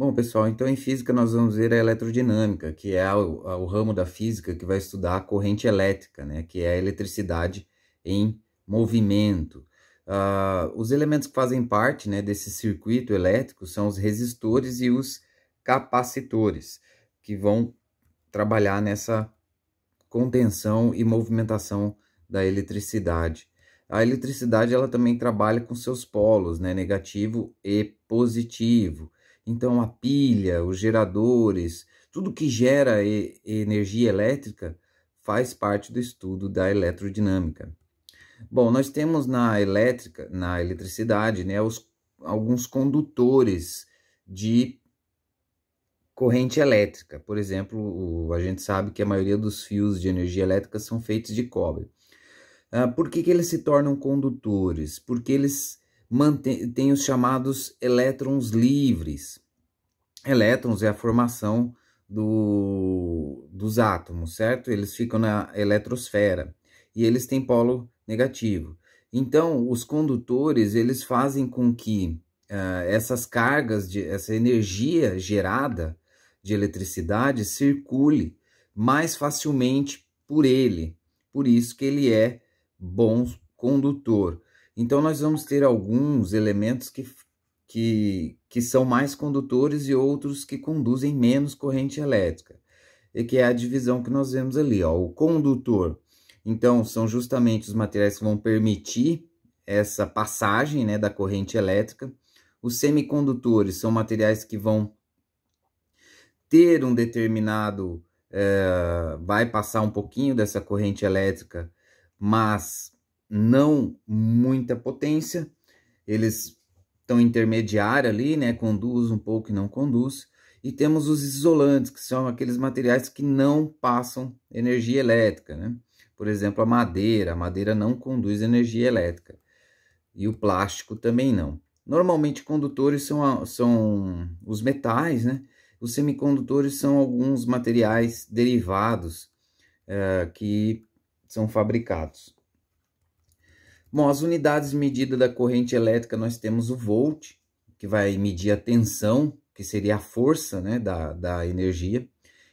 Bom, pessoal, então em física nós vamos ver a eletrodinâmica, que é o, o ramo da física que vai estudar a corrente elétrica, né, que é a eletricidade em movimento. Uh, os elementos que fazem parte né, desse circuito elétrico são os resistores e os capacitores, que vão trabalhar nessa contenção e movimentação da eletricidade. A eletricidade ela também trabalha com seus polos, né, negativo e positivo. Então, a pilha, os geradores, tudo que gera e, energia elétrica faz parte do estudo da eletrodinâmica. Bom, nós temos na elétrica, na eletricidade, né, os, alguns condutores de corrente elétrica. Por exemplo, o, a gente sabe que a maioria dos fios de energia elétrica são feitos de cobre. Ah, por que, que eles se tornam condutores? Porque eles mantém, tem os chamados elétrons livres. Elétrons é a formação do, dos átomos, certo? Eles ficam na eletrosfera e eles têm polo negativo. Então, os condutores, eles fazem com que uh, essas cargas, de, essa energia gerada de eletricidade circule mais facilmente por ele. Por isso que ele é bom condutor. Então, nós vamos ter alguns elementos que, que, que são mais condutores e outros que conduzem menos corrente elétrica, e que é a divisão que nós vemos ali, ó, o condutor. Então, são justamente os materiais que vão permitir essa passagem né, da corrente elétrica. Os semicondutores são materiais que vão ter um determinado. É, vai passar um pouquinho dessa corrente elétrica, mas não muita potência, eles estão intermediária ali, né? Conduz um pouco e não conduz. E temos os isolantes, que são aqueles materiais que não passam energia elétrica, né? Por exemplo, a madeira. A madeira não conduz energia elétrica. E o plástico também não. Normalmente, condutores são, a, são os metais, né? Os semicondutores são alguns materiais derivados é, que são fabricados. Bom, as unidades de medida da corrente elétrica nós temos o volt, que vai medir a tensão, que seria a força né, da, da energia,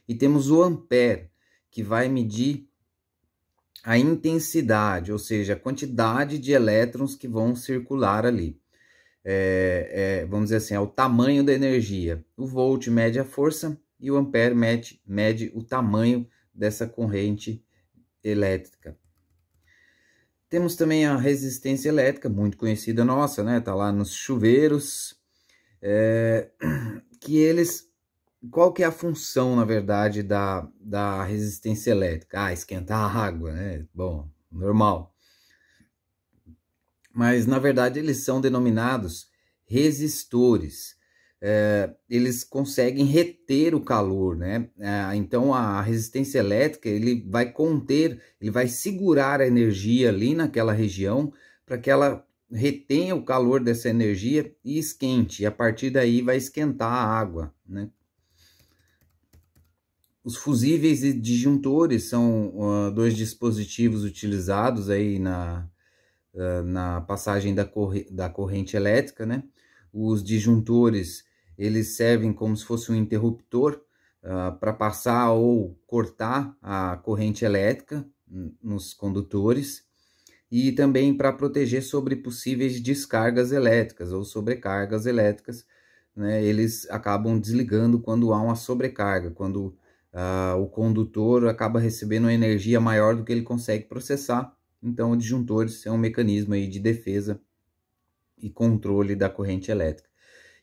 e temos o ampere, que vai medir a intensidade, ou seja, a quantidade de elétrons que vão circular ali. É, é, vamos dizer assim, é o tamanho da energia. O volt mede a força e o ampere mede, mede o tamanho dessa corrente elétrica. Temos também a resistência elétrica, muito conhecida nossa, né? Tá lá nos chuveiros, é, que eles... Qual que é a função, na verdade, da, da resistência elétrica? Ah, esquentar a água, né? Bom, normal. Mas, na verdade, eles são denominados resistores é, eles conseguem reter o calor, né? É, então a resistência elétrica ele vai conter, ele vai segurar a energia ali naquela região para que ela retenha o calor dessa energia e esquente. E a partir daí vai esquentar a água, né? Os fusíveis e disjuntores são uh, dois dispositivos utilizados aí na, uh, na passagem da, corre da corrente elétrica, né? Os disjuntores eles servem como se fosse um interruptor uh, ah, para passar ou cortar a corrente elétrica nos condutores e também para proteger sobre possíveis descargas elétricas ou sobrecargas elétricas. Né, eles acabam desligando quando há uma sobrecarga, quando uh, o condutor acaba recebendo uma energia maior do que ele consegue processar. Então, o disjuntores é um mecanismo aí de defesa e controle da corrente elétrica.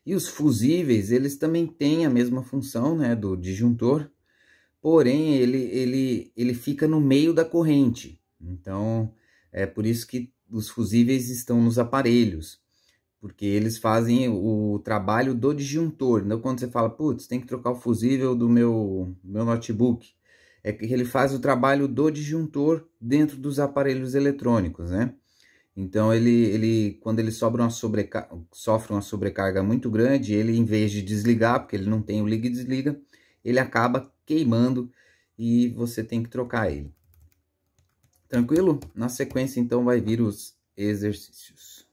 E os fusíveis, eles também têm a mesma função né, do disjuntor, porém ele, ele, ele fica no meio da corrente. Então, é por isso que os fusíveis estão nos aparelhos, porque eles fazem o trabalho do disjuntor. Então, quando você fala, putz, tem que trocar o fusível do meu, meu notebook, é que ele faz o trabalho do disjuntor dentro dos aparelhos eletrônicos, né? Então ele, ele quando ele uma sofre uma sobrecarga muito grande, ele em vez de desligar, porque ele não tem o liga e desliga, ele acaba queimando e você tem que trocar ele. Tranquilo? Na sequência então vai vir os exercícios.